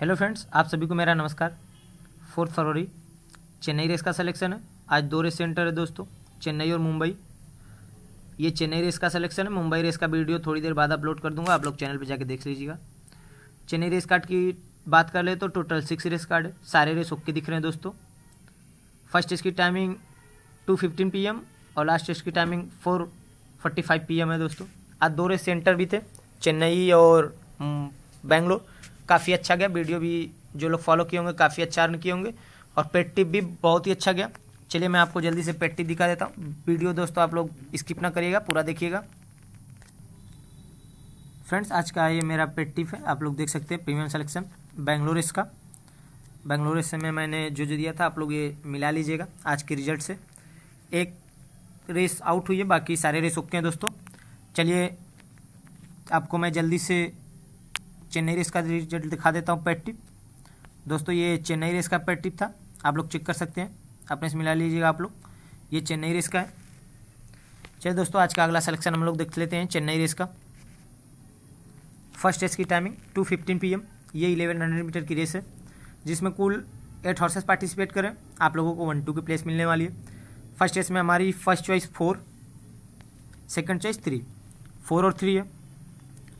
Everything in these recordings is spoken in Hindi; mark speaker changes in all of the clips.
Speaker 1: हेलो फ्रेंड्स आप सभी को मेरा नमस्कार फोर्थ फरवरी चेन्नई रेस का सिलेक्शन है आज दो रेस सेंटर है दोस्तों चेन्नई और मुंबई ये चेन्नई रेस का सिलेक्शन है मुंबई रेस का वीडियो थोड़ी देर बाद अपलोड कर दूंगा आप लोग चैनल पर जाके देख लीजिएगा चेन्नई रेस कार्ड की बात कर ले तो टोटल सिक्स रेस कार्ड है सारे रेस ओके दिख रहे हैं दोस्तों फर्स्ट इसकी timing two fifteen P M और लास्ट की timing four forty five P M है दोस्तों आज दो रेस सेंटर भी थे चेन्नई और बेंगलोर हम्म, काफ़ी अच्छा गया वीडियो भी जो लोग फॉलो किए होंगे काफ़ी अच्छा अर्न किए होंगे और पेट टिप भी बहुत ही अच्छा गया चलिए मैं आपको जल्दी से पेट टिप दिखा देता हूँ वीडियो दोस्तों आप लोग स्किप ना करिएगा पूरा देखिएगा फ्रेंड्स आज का ये मेरा पेट टिप है आप लोग देख सकते हैं प्रीमियम सेलेक्शन बेंगलोर इसका बेंगलोर इस समय मैंने जो जो दिया था आप लोग ये मिला लीजिएगा आज के रिजल्ट से एक रेस आउट हुई है बाकी सारे रेस ओके हैं दोस्तों चलिए आपको मैं जल्दी से चेन्नई रेस का रिजल्ट दिखा देता हूँ पेट टिप दोस्तों ये चेन्नई रेस का पेट टिप था आप लोग चेक कर सकते हैं अपने से मिला लीजिएगा आप लोग ये चेन्नई रेस का है चलिए दोस्तों आज का अगला सलेक्शन हम लोग देख लेते हैं चेन्नई रेस का फर्स्ट रेस की timing two fifteen P M ये इलेवन हंड्रेड मीटर की रेस है जिसमें कुल एट हॉर्सेस पार्टिसिपेट करें आप लोगों को वन टू की प्लेस मिलने वाली है फर्स्ट रेस में हमारी first choice four second choice three four और थ्री है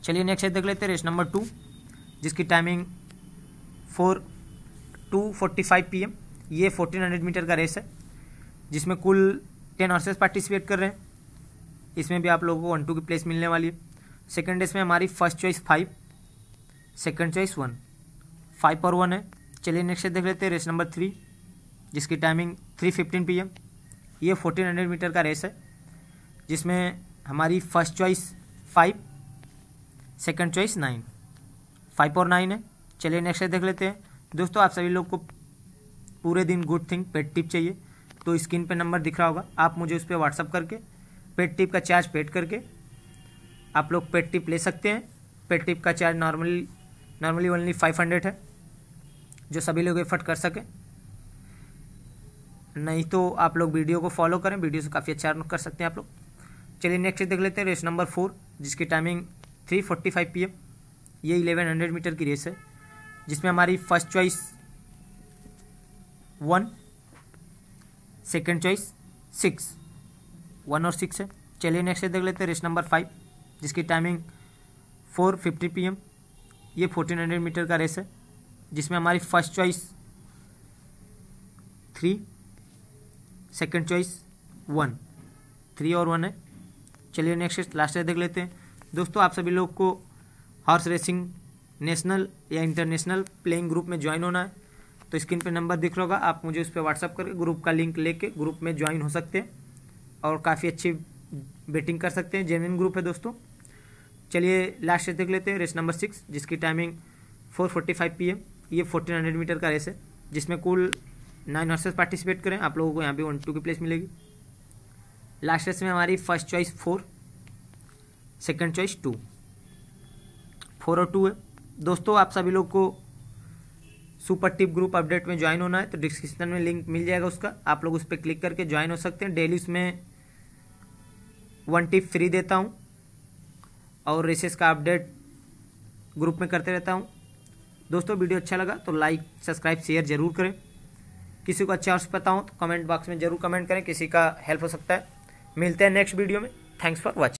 Speaker 1: चलिए नेक्स्ट देख लेते हैं रेस नंबर टू जिसकी timing four two forty five P M ये फोर्टीन हंड्रेड मीटर का रेस है जिसमें कुल टेन हॉर्सेस पार्टिसिपेट कर रहे हैं इसमें भी आप लोगों को वन टू की प्लेस मिलने वाली है सेकेंड रेस में हमारी first choice five second choice one five पर वन है चलिए नेक्स्ट देख लेते हैं रेस नंबर थ्री जिसकी timing three fifteen P M ये फोर्टीन हंड्रेड मीटर का रेस है जिसमें हमारी first choice five second choice nine five और नाइन है चलिए नेक्स्ट देख लेते हैं दोस्तों आप सभी लोग को पूरे दिन गुड थिंग पेट टिप चाहिए तो स्क्रीन पे नंबर दिख रहा होगा आप मुझे उस पर व्हाट्सअप करके पेट टिप का चार्ज पेड करके आप लोग पेट टिप ले सकते हैं पेट टिप का charge normally normally only five hundred है जो सभी लोग एफर्ट कर सकें नहीं तो आप लोग वीडियो को फॉलो करें वीडियो से काफ़ी अच्छा कर सकते हैं आप लोग चलिए नेक्स्ट देख लेते हैं रेस नंबर फोर जिसकी timing three forty five P M ये इलेवन हंड्रेड मीटर की रेस है जिसमें हमारी first choice one second choice six one और सिक्स है चलिए नेक्स्ट देख लेते हैं रेस नंबर फाइव जिसकी timing four fifty P M ये फोर्टीन हंड्रेड मीटर का रेस है जिसमें हमारी first choice three second choice one three और वन है चलिए नेक्स्ट लास्ट देख लेते हैं दोस्तों आप सभी लोग को हॉर्स रेसिंग नेशनल या इंटरनेशनल प्लेइंग ग्रुप में ज्वाइन होना है तो स्क्रीन पर नंबर दिख रहा होगा आप मुझे उस पर व्हाट्सअप करके ग्रुप का लिंक लेके ग्रुप में ज्वाइन हो सकते हैं और काफ़ी अच्छी बेटिंग कर सकते हैं जेनविन ग्रुप है दोस्तों चलिए लास्ट रेस देख लेते हैं रेस नंबर सिक्स जिसकी timing four forty five P M ये फोर्टीन हंड्रेड मीटर का रेस है जिसमें कुल नाइन हॉर्सेस पार्टिसिपेट करें आप लोगों को यहाँ भी वन टू की प्लेस मिलेगी लास्ट रेस में हमारी first choice four second choice two four और टू है दोस्तों आप सभी लोग को सुपर टिप ग्रुप अपडेट में ज्वाइन होना है तो डिस्क्रिप्शन में लिंक मिल जाएगा उसका आप लोग उस पर क्लिक करके ज्वाइन हो सकते हैं डेली उसमें वन टिप फ्री देता हूँ और रेसेस का अपडेट ग्रुप में करते रहता हूँ दोस्तों वीडियो अच्छा लगा तो लाइक सब्सक्राइब शेयर जरूर करें किसी को अच्छा अर्थ पता हो तो कमेंट बॉक्स में जरूर कमेंट करें किसी का हेल्प हो सकता है मिलते हैं नेक्स्ट वीडियो में थैंक्स फॉर वॉचिंग